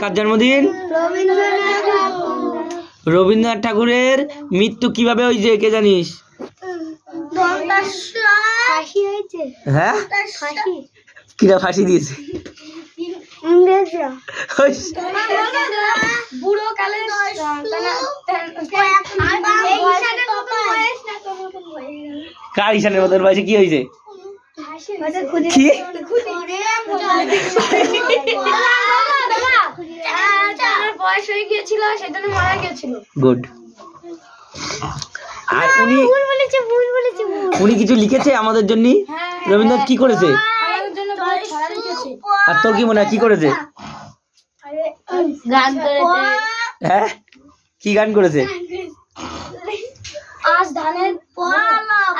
কার জন্মদিন রবীন্দ্রনাথ ঠাকুরের মৃত্যু কিভাবে হয়েছে কে জানিস হ্যাঁ কিরা ফাঁসি দিয়েছে কার ইশানের মতন বয়সে কি হয়েছে কি বয়স হয়ে গিয়েছিল মারা গিয়েছিল গুড আর উনি উনি কিছু লিখেছে আমাদের জন্য হ্যাঁ, হ্যাঁ। রবীন্দ্রনাথ কি করেছে আর তোর কি মনে হয় কি করেছে গান করেছে হ্যাঁ কি গান করেছে আজ ধানের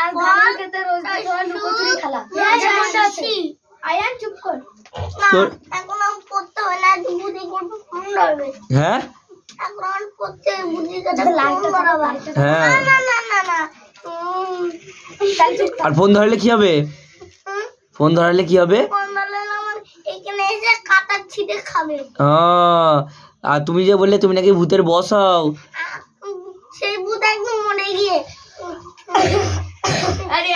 আর ধান খেতে রোজ খেলা হ্যাঁ, আয়ান চুপ কর হ্যাঁ হ্যাঁ আর ফোন কি হবে ফোন ধরালে কি হবে আর তুমি যে বললে তুমি নাকি ভূতের বসাও সেই ভূত একদম মনে গিয়ে আরে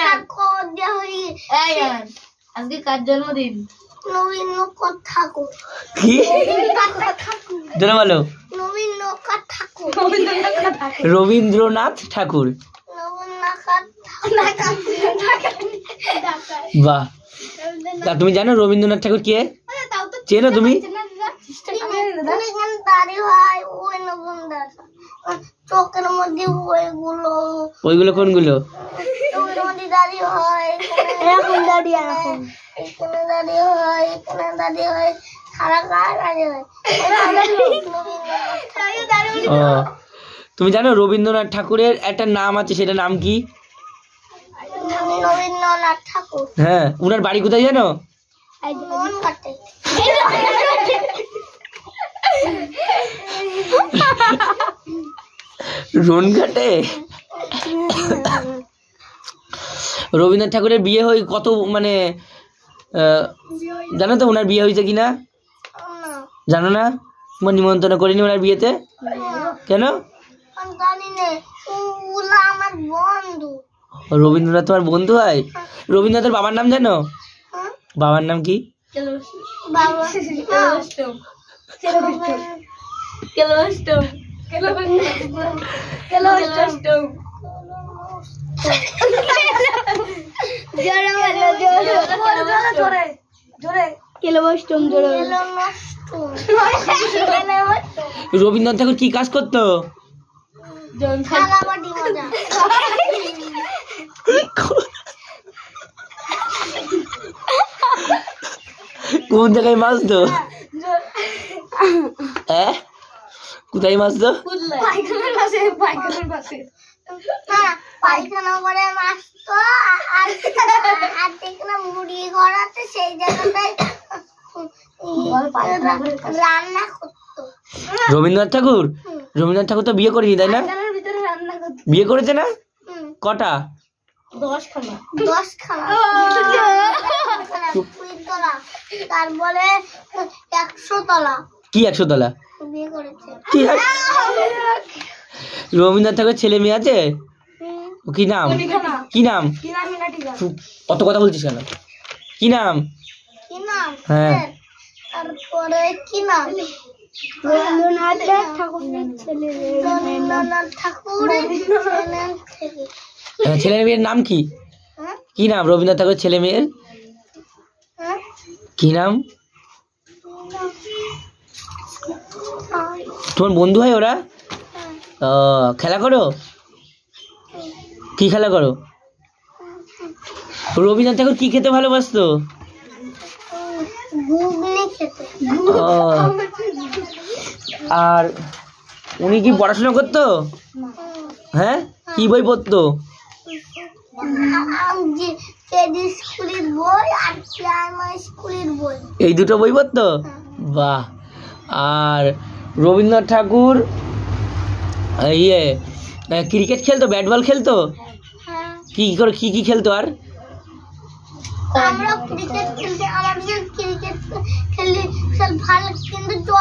আজকে কার জন্মদিন নবীন নৌকার ঠাকুর কি জোরে বলো নবীন নৌকার ঠাকুর রবীন্দ্রনাথ ঠাকুর বাহ তা তুমি জানো রবীন্দ্রনাথ ঠাকুর কে চেনো তুমি ওইগুলো কোনগুলো এরকম এরকম এখানে হয় এখানে হয় সারা হয় তুমি জানো রবীন্দ্রনাথ ঠাকুরের একটা নাম আছে সেটা নাম কি রবীন্দ্রনাথ হ্যাঁ উনার বাড়ি কোথায় জানো রোনঘাটে রবীন্দ্রনাথ ঠাকুরের বিয়ে হয়ে কত মানে জানো তো ওনার বিয়ে হয়েছে কিনা জানো না তোমার নিমন্ত্রণ করিনি ওনার বিয়েতে কেন রবীন্দ্রনাথ তোমার বন্ধু হয় রবীন্দ্রনাথের বাবার নাম জানো বাবার নাম কি রবীন্দ্রনাথ ঠাকুর কি কাজ করতো কোন জায়গায় মাছ তো হ্যাঁ? কোথায় মাছ তো হ্যাঁ, মাছ তো রবীন্দ্রনাথ ঠাকুর রবীন্দ্রনাথ ঠাকুর তো বিয়ে করেছি তাই না বিয়ে করেছে না কটা কি রবীন্দ্রনাথ ঠাকুর ছেলে মেয়ে আছে কি নাম কি নাম কত অত কথা বলছিস কেন কি নাম হ্যাঁ ছেলে আচ্ছা, ছেলে মেয়ের নাম কি হ্যাঁ? কি নাম রবীন্দ্রনাথ ঠাকুরের ছেলে মেয়ের হ্যাঁ? কি নাম তোমার বন্ধু হয় ওরা হ্যাঁ। খেলা করো কি খেলা করো রবীন্দ্রনাথ ঠাকুর কি খেতে ভালোবাসতো আর উনি কি পড়াশোনা করতো হ্যাঁ কি বই পড়তো এই দুটো বই পড়তো হ্যাঁ। বাহ আর রবীন্দ্রনাথ ঠাকুর ইয়ে ক্রিকেট খেলতো ব্যাট বল খেলতো হ্যাঁ। কি করে কি কি খেলতো আর আমরা ক্রিকেট খেলতে ক্রিকেট খেলি ভালো কিন্তু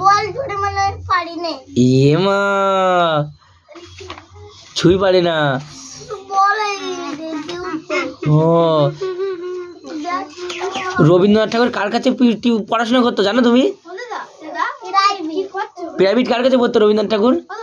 বল ধরে মানে পারি ইয়ে না ছুঁই পারি না ও রবীন্দ্রনাথ ঠাকুর কার কাছে পড়াশোনা করতো জানো তুমি প্রাইভেট কার কাছে পড়তো রবীন্দ্রনাথ ঠাকুর